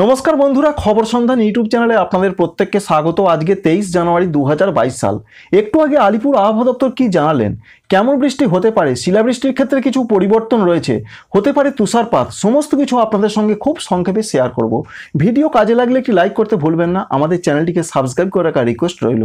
নমস্কার বন্ধুরা খবর সন্ধান ইউটিউব চ্যানেলে আপনাদের প্রত্যেককে স্বাগত আজকে তেইশ জানুয়ারি দু সাল একটু আগে আলিপুর আবহাওয়া দপ্তর কি জানালেন কেমন বৃষ্টি হতে পারে শিলাবৃষ্টির ক্ষেত্রে কিছু পরিবর্তন রয়েছে হতে পারে তুষারপাত সমস্ত কিছু আপনাদের সঙ্গে খুব সংক্ষেপে শেয়ার করব ভিডিও কাজে লাগলে একটি লাইক করতে ভুলবেন না আমাদের চ্যানেলটিকে সাবস্ক্রাইব করে রাখার রিকোয়েস্ট রইল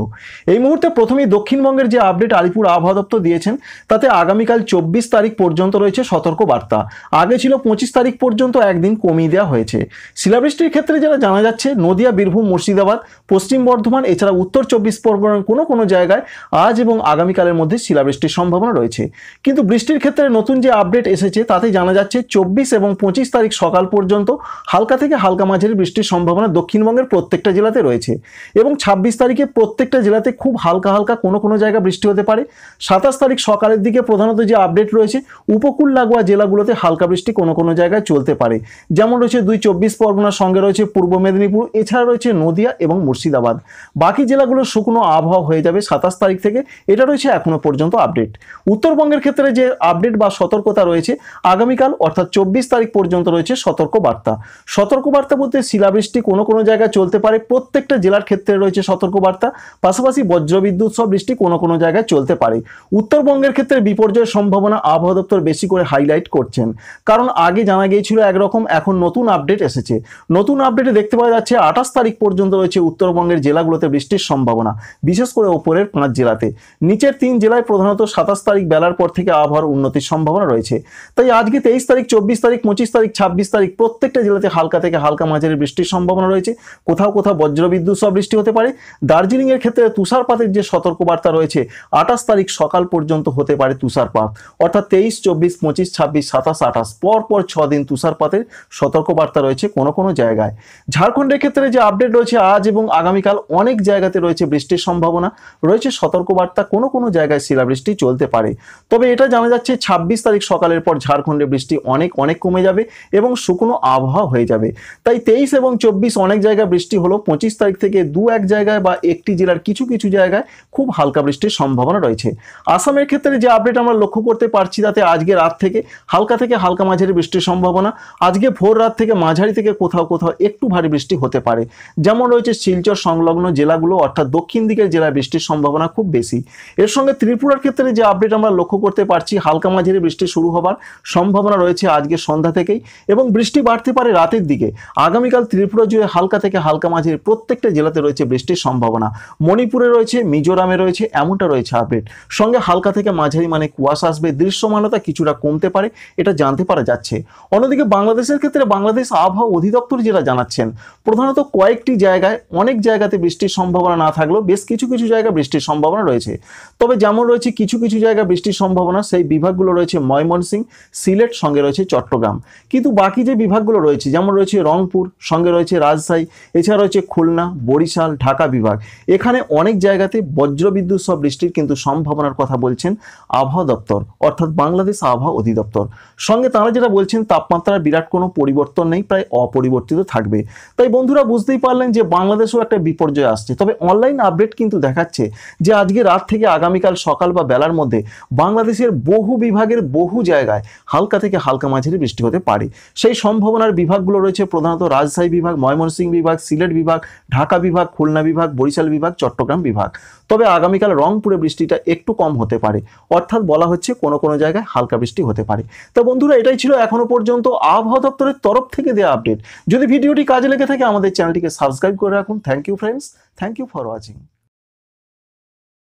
এই মুহূর্তে প্রথমেই দক্ষিণবঙ্গের যে আপডেট আলিপুর আবহাওয়া দপ্তর দিয়েছেন তাতে আগামীকাল চব্বিশ তারিখ পর্যন্ত রয়েছে সতর্ক বার্তা আগে ছিল পঁচিশ তারিখ পর্যন্ত একদিন কমিয়ে দেওয়া হয়েছে শিলাবৃষ্টি বৃষ্টির ক্ষেত্রে যেটা জানা যাচ্ছে নদিয়া বীরভূম মুর্শিদাবাদ পশ্চিম বর্ধমান এছাড়া উত্তর চব্বিশ পরগনার কোনো কোনো জায়গায় আজ এবং আগামীকালের মধ্যে শিলাবৃষ্টির সম্ভাবনা রয়েছে কিন্তু বৃষ্টির ক্ষেত্রে নতুন যে আপডেট এসেছে তাতে জানা যাচ্ছে চব্বিশ এবং পঁচিশ তারিখ সকাল পর্যন্ত হালকা থেকে হালকা মাঝের বৃষ্টির সম্ভাবনা দক্ষিণবঙ্গের প্রত্যেকটা জেলাতে রয়েছে এবং ছাব্বিশ তারিখে প্রত্যেকটা জেলাতে খুব হালকা হালকা কোনো কোনো জায়গা বৃষ্টি হতে পারে সাতাশ তারিখ সকালের দিকে প্রধানত যে আপডেট রয়েছে উপকূল লাগোয়া জেলাগুলোতে হালকা বৃষ্টি কোনো কোনো জায়গায় চলতে পারে যেমন রয়েছে দুই চব্বিশ পরগনা সঙ্গে রয়েছে পূর্ব মেদিনীপুর এছাড়া রয়েছে নদিয়া এবং মুর্শিদাবাদ বাকি জেলাগুলো শুকনো আবহাওয়া হয়ে যাবে সাতাশ তারিখ থেকে এটা রয়েছে এখনো পর্যন্ত আপডেট উত্তরবঙ্গের ক্ষেত্রে যে আপডেট বা সতর্কতা রয়েছে আগামীকাল অর্থাৎ চব্বিশ তারিখ পর্যন্ত রয়েছে সতর্ক বার্তা সতর্ক বার্তা বলতে শিলাবৃষ্টি কোনো কোনো জায়গায় চলতে পারে প্রত্যেকটা জেলার ক্ষেত্রে রয়েছে সতর্ক বার্তা পাশাপাশি বজ্রবিদ্যুৎ সব বৃষ্টি কোনো কোনো জায়গায় চলতে পারে উত্তরবঙ্গের ক্ষেত্রে বিপর্যয়ের সম্ভাবনা আবহাওয়া দপ্তর বেশি করে হাইলাইট করছেন কারণ আগে জানা গিয়েছিল একরকম এখন নতুন আপডেট এসেছে নতুন আপডেটে দেখতে পাওয়া যাচ্ছে আঠাশ তারিখ পর্যন্ত রয়েছে উত্তরবঙ্গের জেলাগুলোতে বৃষ্টির সম্ভাবনা বিশেষ করে ওপরের পাঁচ জেলাতে নিচের তিন জেলায় প্রধানত সাতাশ তারিখ বেলার পর থেকে আবহাওয়ার উন্নতির সম্ভাবনা রয়েছে তাই আজকে তেইশ তারিখ চব্বিশ তারিখ পঁচিশ তারিখ ছাব্বিশ তারিখ প্রত্যেকটা জেলাতে হালকা থেকে হালকা মাঝারি বৃষ্টির সম্ভাবনা রয়েছে কোথাও কোথাও বজ্রবিদ্যুৎ সহ বৃষ্টি হতে পারে দার্জিলিংয়ের ক্ষেত্রে তুষারপাতের যে সতর্কবার্তা রয়েছে আঠাশ তারিখ সকাল পর্যন্ত হতে পারে তুষারপাত অর্থাৎ তেইশ চব্বিশ পঁচিশ ছাব্বিশ সাতাশ আঠাশ পর পর ছদিন তুষারপাতের সতর্কবার্তা রয়েছে কোনো কোনো জায়গায় ঝাড়খণ্ডের ক্ষেত্রে যে আপডেট রয়েছে আজ এবং আগামীকাল অনেক জায়গাতে রয়েছে বৃষ্টির সম্ভাবনা রয়েছে সতর্কবার্তা কোনো কোনো জায়গায় শিলাবৃষ্টি চলতে পারে তবে এটা জানা যাচ্ছে ২৬ তারিখ সকালের পর ঝাড়খণ্ডে বৃষ্টি অনেক অনেক কমে যাবে এবং শুকনো আবহাওয়া হয়ে যাবে তাই তেইশ এবং চব্বিশ অনেক জায়গায় বৃষ্টি হলো পঁচিশ তারিখ থেকে দু এক জায়গায় বা একটি জেলার কিছু কিছু জায়গায় খুব হালকা বৃষ্টির সম্ভাবনা রয়েছে আসামের ক্ষেত্রে যে আপডেট আমরা লক্ষ্য করতে পারছি তাতে আজকে রাত থেকে হালকা থেকে হালকা মাঝারি বৃষ্টির সম্ভাবনা আজকে ভোর রাত থেকে মাঝারি থেকে কোথাও কোথাও একটু ভারী বৃষ্টি হতে পারে যেমন রয়েছে শিলচর সংলগ্ন জেলাগুলো অর্থাৎ দক্ষিণ দিকের জেলা বৃষ্টির সম্ভাবনা খুব বেশি এর সঙ্গে ত্রিপুরার ক্ষেত্রে যে আপডেট আমরা লক্ষ্য করতে পারছি হালকা মাঝারি বৃষ্টি শুরু হবার সম্ভাবনা রয়েছে আজকে সন্ধ্যা থেকেই এবং বৃষ্টি বাড়তে পারে রাতের দিকে আগামীকাল ত্রিপুরা জুড়ে হালকা থেকে হালকা মাঝারি প্রত্যেকটা জেলাতে রয়েছে বৃষ্টির সম্ভাবনা মণিপুরে রয়েছে মিজোরামে রয়েছে এমনটা রয়েছে আপডেট সঙ্গে হালকা থেকে মাঝারি মানে কুয়াশা আসবে দৃশ্যমানতা কিছুটা কমতে পারে এটা জানতে পারা যাচ্ছে অন্যদিকে বাংলাদেশের ক্ষেত্রে বাংলাদেশ আবহাওয়া অধিদপ্তর যেটা জানাচ্ছেন প্রধানত কয়েকটি জায়গায় অনেক জায়গাতে বৃষ্টির সম্ভাবনা না থাকলেও বেশ কিছু কিছু জায়গায় বৃষ্টির সম্ভাবনা রয়েছে তবে যেমন রয়েছে কিছু কিছু জায়গা বৃষ্টির সম্ভাবনা সেই বিভাগগুলো রয়েছে ময়মনসিং সিলেট সঙ্গে রয়েছে চট্টগ্রাম কিন্তু বাকি যে বিভাগগুলো রয়েছে যেমন রয়েছে রংপুর সঙ্গে রয়েছে রাজশাহী এছাড়া রয়েছে খুলনা বরিশাল ঢাকা বিভাগ এখানে অনেক জায়গাতে বজ্রবিদ্যুৎ সব বৃষ্টির কিন্তু সম্ভাবনার কথা বলছেন আবহাওয়া দপ্তর অর্থাৎ বাংলাদেশ আবহাওয়া অধিদপ্তর সঙ্গে তারা যেটা বলছেন তাপমাত্রার বিরাট কোনো পরিবর্তন নেই প্রায় অপরিবর্তন পরিবর্তিত থাকবে তাই বন্ধুরা বুঝতেই পারলেন যে বাংলাদেশও একটা বিপর্যয় আসছে তবে অনলাইন আপডেট কিন্তু দেখাচ্ছে যে আজকে রাত থেকে আগামীকাল সকাল বা বেলার মধ্যে বাংলাদেশের বহু বিভাগের বহু জায়গায় হালকা থেকে হালকা মাঝারি বৃষ্টি হতে পারে সেই সম্ভাবনার বিভাগগুলো রয়েছে প্রধানত রাজশাহী বিভাগ ময়মনসিংহ বিভাগ সিলেট বিভাগ ঢাকা বিভাগ খুলনা বিভাগ বরিশাল বিভাগ চট্টগ্রাম বিভাগ তবে আগামীকাল রংপুরে বৃষ্টিটা একটু কম হতে পারে অর্থাৎ বলা হচ্ছে কোনো কোনো জায়গায় হালকা বৃষ্টি হতে পারে তা বন্ধুরা এটাই ছিল এখনো পর্যন্ত আবহাওয়া দপ্তরের তরফ থেকে দেওয়া আপডেট যদি যদি ভিডিওটি কাজে লেগে থাকে আমাদের চ্যানেলটিকে সাবস্ক্রাইব করে রাখুন thank you friends thank you for watching